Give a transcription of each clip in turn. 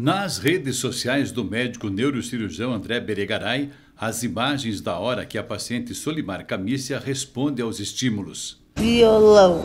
Nas redes sociais do médico neurocirurgião André Beregaray, as imagens da hora que a paciente Solimar Camícia responde aos estímulos. Violão.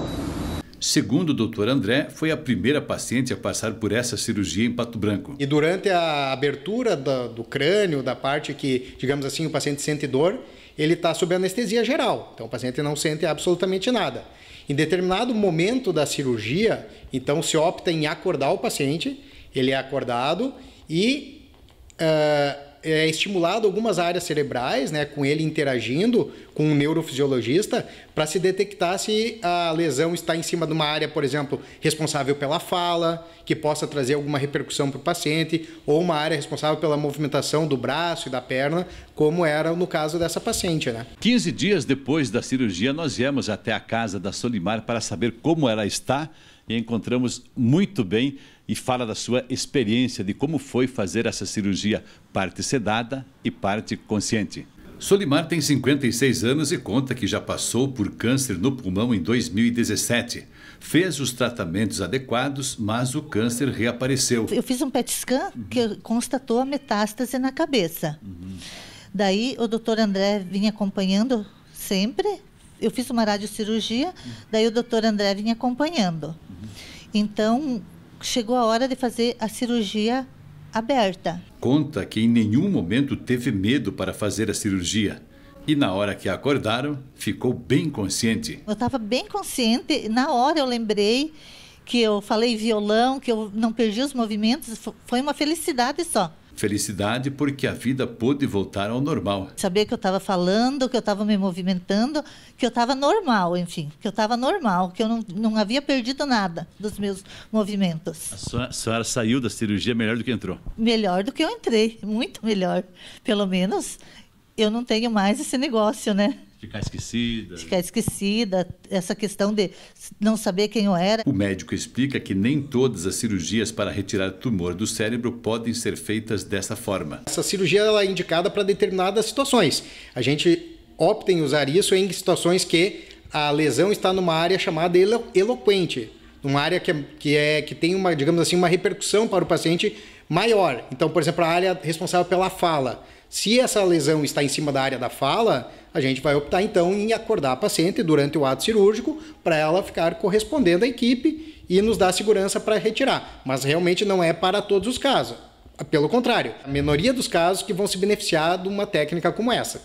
Segundo o doutor André, foi a primeira paciente a passar por essa cirurgia em Pato Branco. E durante a abertura do, do crânio, da parte que, digamos assim, o paciente sente dor, ele está sob anestesia geral. Então o paciente não sente absolutamente nada. Em determinado momento da cirurgia, então se opta em acordar o paciente ele é acordado e uh, é estimulado algumas áreas cerebrais, né, com ele interagindo com um neurofisiologista para se detectar se a lesão está em cima de uma área, por exemplo, responsável pela fala, que possa trazer alguma repercussão para o paciente, ou uma área responsável pela movimentação do braço e da perna, como era no caso dessa paciente. Né? 15 dias depois da cirurgia, nós viemos até a casa da Solimar para saber como ela está e encontramos muito bem e fala da sua experiência de como foi fazer essa cirurgia, parte sedada e parte consciente. Solimar tem 56 anos e conta que já passou por câncer no pulmão em 2017. Fez os tratamentos adequados, mas o câncer reapareceu. Eu fiz um PET scan que constatou a metástase na cabeça. Uhum. Daí o doutor André vinha acompanhando sempre. Eu fiz uma radiocirurgia, uhum. daí o doutor André vinha acompanhando. Então, chegou a hora de fazer a cirurgia aberta. Conta que em nenhum momento teve medo para fazer a cirurgia. E na hora que acordaram, ficou bem consciente. Eu estava bem consciente. Na hora eu lembrei que eu falei violão, que eu não perdi os movimentos. Foi uma felicidade só felicidade porque a vida pôde voltar ao normal. Sabia que eu estava falando, que eu estava me movimentando, que eu estava normal, enfim, que eu estava normal, que eu não, não havia perdido nada dos meus movimentos. A senhora, a senhora saiu da cirurgia melhor do que entrou? Melhor do que eu entrei, muito melhor. Pelo menos eu não tenho mais esse negócio, né? Ficar esquecida. Ficar esquecida, essa questão de não saber quem eu era. O médico explica que nem todas as cirurgias para retirar tumor do cérebro podem ser feitas dessa forma. Essa cirurgia ela é indicada para determinadas situações. A gente opta em usar isso em situações que a lesão está numa área chamada elo eloquente, numa área que é, que, é, que tem uma, digamos assim, uma repercussão para o paciente maior. Então, por exemplo, a área responsável pela fala. Se essa lesão está em cima da área da fala, a gente vai optar então em acordar a paciente durante o ato cirúrgico para ela ficar correspondendo à equipe e nos dar segurança para retirar. Mas realmente não é para todos os casos. Pelo contrário, a minoria dos casos que vão se beneficiar de uma técnica como essa.